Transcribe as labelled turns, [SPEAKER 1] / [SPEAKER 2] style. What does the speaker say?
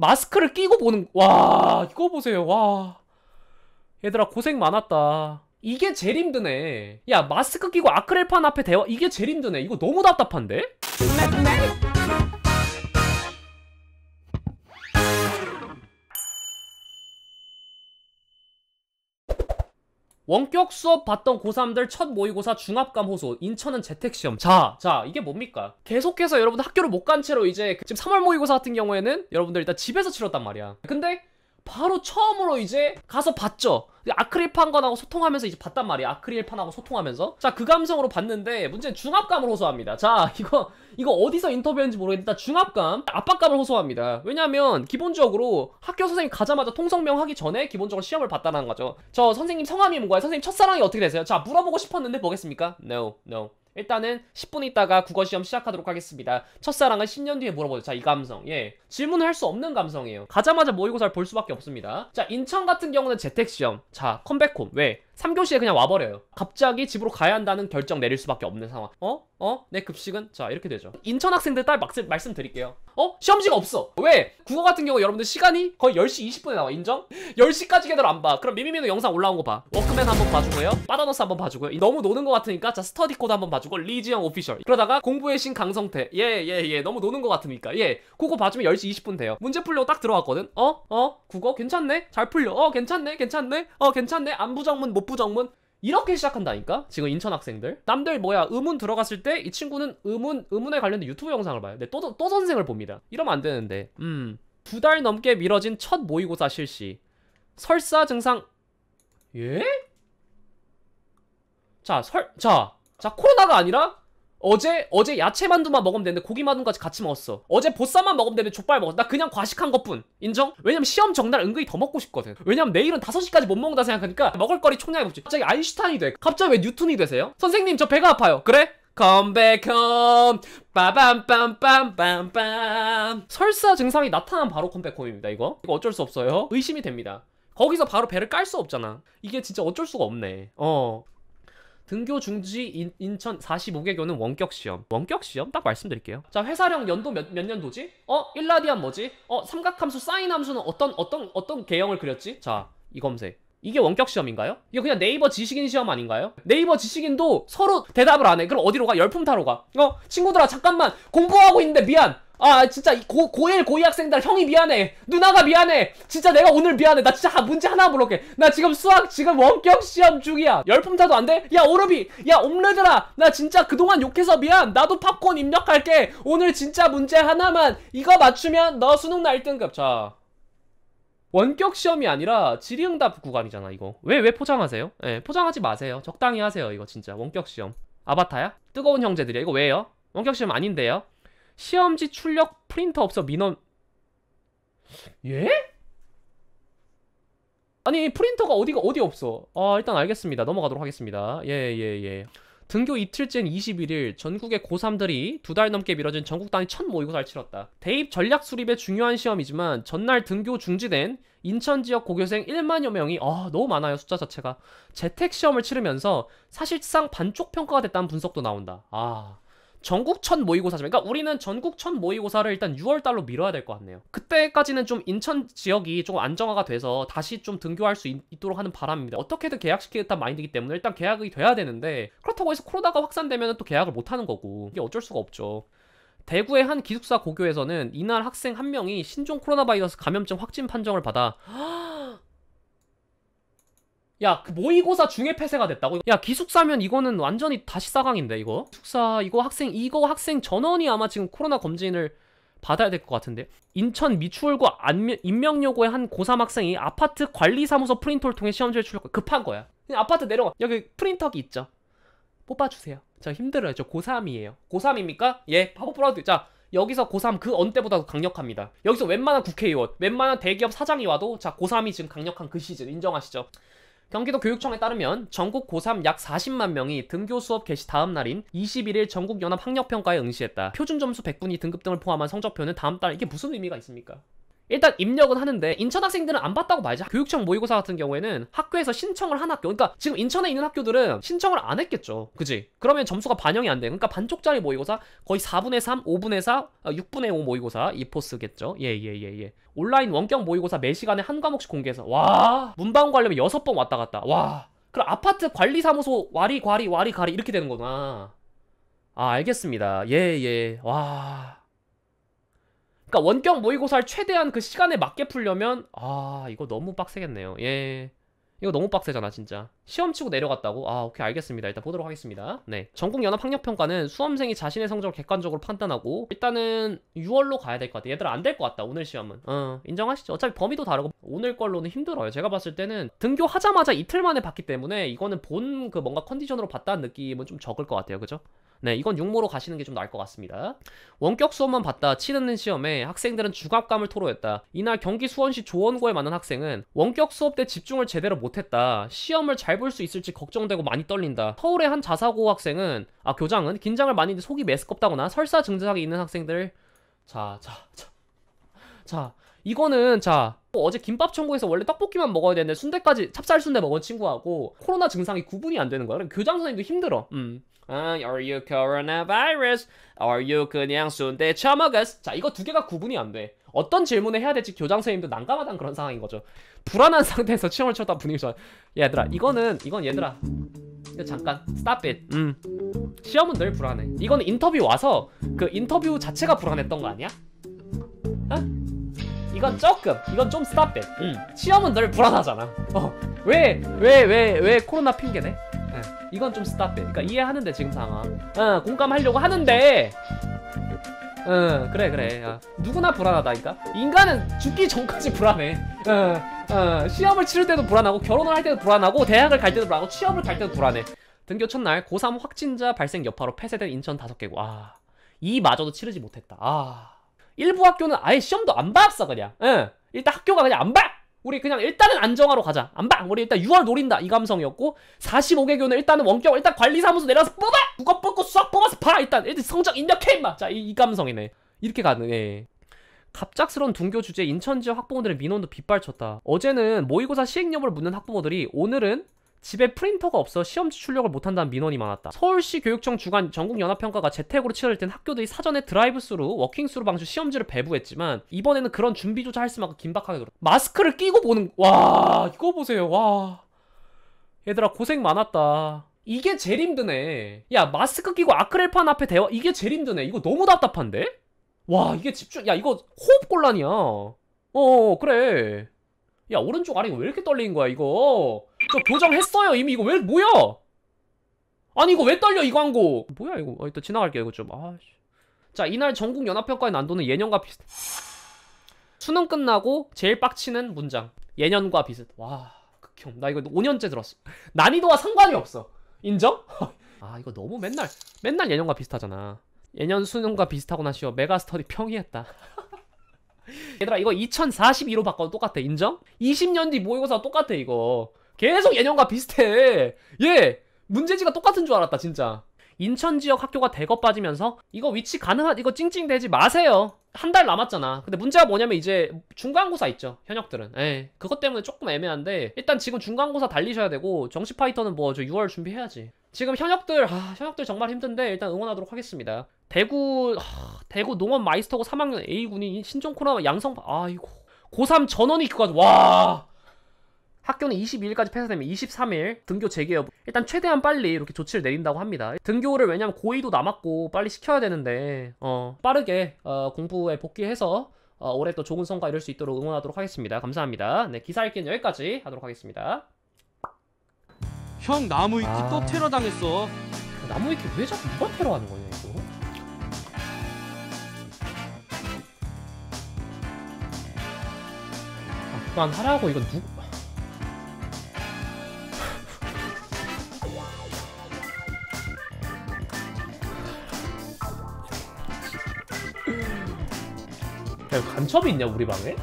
[SPEAKER 1] 마스크를 끼고 보는 와 이거 보세요 와 얘들아 고생 많았다 이게 제일 힘드네 야 마스크 끼고 아크릴판 앞에 대화 이게 제일 힘드네 이거 너무 답답한데? 음, 음, 음. 원격 수업 봤던 고3들 첫 모의고사 중압감 호소 인천은 재택시험 자, 자 이게 뭡니까? 계속해서 여러분들 학교를 못 간 채로 이제 지금 3월 모의고사 같은 경우에는 여러분들 일단 집에서 치렀단 말이야 근데 바로 처음으로 이제 가서 봤죠 아크릴판건하고 소통하면서 이제 봤단 말이야 아크릴판하고 소통하면서 자 그 감성으로 봤는데 문제는 중압감을 호소합니다 자 이거 이거 어디서 인터뷰했는지 모르겠는데 중압감 압박감을 호소합니다 왜냐면 하 기본적으로 학교 선생님 가자마자 통성명 하기 전에 기본적으로 시험을 봤다는 거죠 저 선생님 성함이 뭔가요? 선생님 첫사랑이 어떻게 되세요? 자 물어보고 싶었는데 뭐겠습니까? No, no 일단은 10분 있다가 국어 시험 시작하도록 하겠습니다. 첫사랑은 10년 뒤에 물어보죠. 자, 이 감성. 예. 질문을 할 수 없는 감성이에요. 가자마자 모의고사를 볼 수밖에 없습니다. 자, 인천 같은 경우는 재택 시험. 자, 컴백홈. 왜? 3교시에 그냥 와버려요. 갑자기 집으로 가야 한다는 결정 내릴 수밖에 없는 상황. 어? 어? 내 급식은? 자 이렇게 되죠. 인천 학생들 딸 말씀, 말씀드릴게요. 어? 시험지가 없어. 왜? 국어 같은 경우 여러분들 시간이 거의 10시 20분에 나와. 인정? 10시까지 걔들 안 봐. 그럼 미미미는 영상 올라온 거 봐. 워크맨 한번 봐주고요. 빠다너스 한번 봐주고요. 너무 노는 거 같으니까 자 스터디 코드 한번 봐주고 리지영 오피셜. 그러다가 공부의 신 강성태. 예 예예 예. 너무 노는 거 같으니까. 예. 그거 봐주면 10시 20분 돼요. 문제 풀려고 딱 들어왔거든. 어? 어? 국어 괜찮네? 잘 풀려. 어 괜찮네? 괜찮네? 어 괜찮네? 안부정문 못 부정문 이렇게 시작한다니까? 지금 인천 학생들. 남들 뭐야, 의문 들어갔을 때 이 친구는 의문, 의문에 관련된 유튜브 영상을 봐요. 근데 네, 또, 또 선생을 봅니다. 이러면 안 되는데. 음. 두 달 넘게 미뤄진 첫 모의고사 실시. 설사 증상. 예? 자, 설, 자. 자, 코로나가 아니라 어제 어제 야채 만두만 먹으면 되는데 고기 만두까지 같이 먹었어 어제 보쌈만 먹으면 되는데 족발 먹었어 나 그냥 과식한 것뿐 인정? 왜냐면 시험 정날 은근히 더 먹고 싶거든 왜냐면 내일은 5시까지 못 먹는다 생각하니까 먹을거리 총량이 없지 갑자기 아인슈타인이 돼 갑자기 왜 뉴턴이 되세요? 선생님 저 배가 아파요 그래? 컴백 홈 빠밤빰빰빰빰빰 설사 증상이 나타난 바로 컴백 홈입니다 이거 이거 어쩔 수 없어요 의심이 됩니다 거기서 바로 배를 깔 수 없잖아 이게 진짜 어쩔 수가 없네 어 등교 중지 인, 인천 45개교는 원격 시험. 원격 시험? 딱 말씀드릴게요. 자, 회사령 연도 몇, 몇 년도지? 어, 일라디안 뭐지? 어, 삼각함수, 사인함수는 어떤 어떤 어떤 개형을 그렸지? 자, 이 검색. 이게 원격 시험인가요? 이거 그냥 네이버 지식인 시험 아닌가요? 네이버 지식인도 서로 대답을 안 해. 그럼 어디로 가? 열풍 타러 가. 어, 친구들아 잠깐만 공부하고 있는데 미안. 아 진짜 고, 고1 고2 학생들 형이 미안해 누나가 미안해 진짜 내가 오늘 미안해 나 진짜 문제 하나 물어볼게 나 지금 수학 지금 원격 시험 중이야 열풍 타도 안 돼? 야 오르비 야옴르드라나 진짜 그동안 욕해서 미안 나도 팝콘 입력할게 오늘 진짜 문제 하나만 이거 맞추면 너 수능 날 1등급 자 원격 시험이 아니라 질의응답 구간이잖아 이거 왜왜 왜 포장하세요? 예 네, 포장하지 마세요 적당히 하세요 이거 진짜 원격 시험 아바타야? 뜨거운 형제들이야 이거 왜요? 원격 시험 아닌데요? 시험지 출력 프린터 없어 민원 예? 아니 프린터가 어디가 어디 없어 아 일단 알겠습니다 넘어가도록 하겠습니다 예예예 예, 예. 등교 이틀째인 21일 전국의 고3들이 두 달 넘게 미뤄진 전국 단위 첫 모의고사를 치렀다. 대입 전략 수립의 중요한 시험이지만 전날 등교 중지된 인천 지역 고교생 1만여 명이 아 너무 많아요 숫자 자체가 재택 시험을 치르면서 사실상 반쪽 평가가 됐다는 분석도 나온다. 아 전국 첫 모의고사점. 그러니까 우리는 전국 첫 모의고사를 일단 6월 달로 미뤄야 될 것 같네요. 그때까지는 좀 인천 지역이 조금 안정화가 돼서 다시 좀 등교할 수 있, 도록 하는 바람입니다. 어떻게든 계약시키겠다 마인드이기 때문에 일단 계약이 돼야 되는데 그렇다고 해서 코로나가 확산되면 또 계약을 못 하는 거고 이게 어쩔 수가 없죠. 대구의 한 기숙사 고교에서는 이날 학생 한 명이 신종 코로나 바이러스 감염증 확진 판정을 받아 야, 그 모의고사 중에 폐쇄가 됐다고? 야, 기숙사면 이거는 완전히 다시 싸강인데, 이거? 기숙사, 이거 학생, 이거 학생 전원이 아마 지금 코로나 검진을 받아야 될 것 같은데 인천 미추홀구 인명여고의 한 고3 학생이 아파트 관리사무소 프린터를 통해 시험지를 출력 급한 거야 그냥 아파트 내려가 여기 프린터기 있죠 뽑아주세요 저 힘들어요 저 고3이에요 고3입니까? 예 바보 뽑아도 자 여기서 고3 그언 때보다 도 강력합니다 여기서 웬만한 국회의원 웬만한 대기업 사장이 와도 자 고3이 지금 강력한 그 시즌 인정하시죠 경기도 교육청에 따르면 전국 고3 약 40만 명이 등교 수업 개시 다음 날인 21일 전국연합학력평가에 응시했다. 표준점수 100분위 등급 등을 포함한 성적표는 다음 달 이게 무슨 의미가 있습니까? 일단 입력은 하는데 인천 학생들은 안 봤다고 말이죠 교육청 모의고사 같은 경우에는 학교에서 신청을 한 학교 그러니까 지금 인천에 있는 학교들은 신청을 안 했겠죠 그지 그러면 점수가 반영이 안돼 그러니까 반쪽짜리 모의고사 거의 4분의 3 5분의 4 6분의 아, 5 모의고사 이 포스겠죠 예예 예예 예, 예. 온라인 원격 모의고사 매시간에 한 과목씩 공개해서 와 문방구 가려면 6번 왔다 갔다 와 그럼 아파트 관리사무소 와리 과리 와리 가리 이렇게 되는 구나아 알겠습니다 예 예. 와 그러니까 원격 모의고사를 최대한 그 시간에 맞게 풀려면 아 이거 너무 빡세겠네요. 예. 이거 너무 빡세잖아 진짜 시험 치고 내려갔다고? 아 오케이 알겠습니다 일단 보도록 하겠습니다 네 전국연합학력평가는 수험생이 자신의 성적을 객관적으로 판단하고 일단은 6월로 가야 될 것 같아 얘들아 안될 것 같다 오늘 시험은 어 인정하시죠 어차피 범위도 다르고 오늘 걸로는 힘들어요 제가 봤을 때는 등교하자마자 이틀 만에 봤기 때문에 이거는 본 그 뭔가 컨디션으로 봤다는 느낌은 좀 적을 것 같아요 그죠? 네, 이건 육모로 가시는 게 좀 나을 것 같습니다. 원격 수업만 봤다. 치르는 시험에 학생들은 중압감을 토로했다. 이날 경기 수원시 조원고에 맞는 학생은 원격 수업 때 집중을 제대로 못했다. 시험을 잘 볼 수 있을지 걱정되고 많이 떨린다. 서울의 한 자사고 학생은 아 교장은 긴장을 많이 속이 메스껍다거나 설사 증상이 있는 학생들 자 자, 자, 자 이거는 자뭐 어제 김밥 천국에서 원래 떡볶이만 먹어야 되는데 순대까지 찹쌀 순대 먹은 친구하고 코로나 증상이 구분이 안 되는 거야. 그 교장 선생님도 힘들어. 음. 아, are you coronavirus? Are you 그냥 순대 처먹었어? 자, 이거 두 개가 구분이 안 돼. 어떤 질문을 해야 될지 교장 선생님도 난감하다는 그런 상황인 거죠. 불안한 상태에서 시험을 쳐다 분위기 좋아. 얘들아, 이거는 이건 얘들아. 이거 잠깐 stop it. 음. 시험은 늘 불안해. 이건 인터뷰 와서 그 인터뷰 자체가 불안했던 거 아니야? 이건 조금 이건 좀 스탑 뱃 음. 시험은 늘 불안하잖아 어왜 왜왜왜 코로나 핑계네 예. 이건 좀 스탑 뱃 그러니까 이해하는데 지금 상황 어, 공감하려고 하는데 응 어, 그래 그래 어. 누구나 불안하다니까 인간은 죽기 전까지 불안해 어, 어, 시험을 치를 때도 불안하고 결혼을 할 때도 불안하고 대학을 갈 때도 불안하고 취업을 갈 때도 불안해 등교 첫날 고3 확진자 발생 여파로 폐쇄된 인천 다섯 개국아 이마저도 치르지 못했다 아 일부 학교는 아예 시험도 안 봤어 그냥 예. 일단 학교가 그냥 안 봐! 우리 그냥 일단은 안정화로 가자 안 봐! 우리 일단 6월 노린다 이 감성이었고 45개교는 일단은 원격 일단 관리사무소 내려서 뽑아! 누가 뽑고 쏙 뽑아서 봐! 일단 일단 성적 입력해 임마! 자이 이 감성이네 이렇게 가는 예. 갑작스러운 둔교 주제 인천 지역 학부모들의 민원도 빗발쳤다 어제는 모의고사 시행 여부 묻는 학부모들이 오늘은 집에 프린터가 없어 시험지 출력을 못한다는 민원이 많았다. 서울시 교육청 주관 전국연합평가가 재택으로 치러질 땐 학교들이 사전에 드라이브스루, 워킹스루 방식 시험지를 배부했지만 이번에는 그런 준비조차 할 수만큼 긴박하게 들았다 마스크를 끼고 보는 와 이거 보세요 와 얘들아 고생 많았다. 이게 제일 힘드네. 야 마스크 끼고 아크릴판 앞에 대화 이게 제일 힘드네. 이거 너무 답답한데? 와 이게 집중 야 이거 호흡 곤란이야. 어 그래. 야 오른쪽 아래가 왜 이렇게 떨리는 거야 이거 저 교정했어요 이미 이거 왜 뭐야 아니 이거 왜 떨려 이 광고 뭐야 이거 아, 일단 지나갈게요 이거 좀아자 이날 전국 연합평가의 난도는 예년과 비슷 수능 끝나고 제일 빡치는 문장 예년과 비슷 와 극혐 나 이거 5년째 들었어 난이도와 상관이 없어 인정? 아 이거 너무 맨날 맨날 예년과 비슷하잖아 예년 수능과 비슷하고나 시어 메가스터디 평이했다 얘들아 이거 2042로 바꿔도 똑같아 인정? 20년 뒤 모의고사 똑같아 이거 계속 예년과 비슷해. 예. 문제지가 똑같은 줄 알았다, 진짜. 인천 지역 학교가 대거 빠지면서 이거 위치 가능한 이거 찡찡대지 마세요. 한 달 남았잖아. 근데 문제가 뭐냐면 이제 중간고사 있죠. 현역들은. 예 그것 때문에 조금 애매한데 일단 지금 중간고사 달리셔야 되고 정시 파이터는 뭐 저 6월 준비해야지. 지금 현역들 아, 현역들 정말 힘든데 일단 응원하도록 하겠습니다. 대구 아, 대구 농원 마이스터고 3학년 A군이 신종 코로나 양성 아이고 고3 전원이 교과서 와 학교는 22일까지 폐쇄되면 23일 등교 재개 여부 일단 최대한 빨리 이렇게 조치를 내린다고 합니다 등교를 왜냐면 고의도 남았고 빨리 시켜야 되는데 어, 빠르게 어, 공부에 복귀해서 어, 올해 또 좋은 성과 이룰 수 있도록 응원하도록 하겠습니다 감사합니다 네 기사 읽기는 여기까지 하도록 하겠습니다 형 나무 위키 아... 또 테러 당했어 나무 위키 왜 자꾸 누가 테러 하는 거냐 이거 아, 그만 하라고 이건 누구 야, 간첩이 있냐 우리 방에?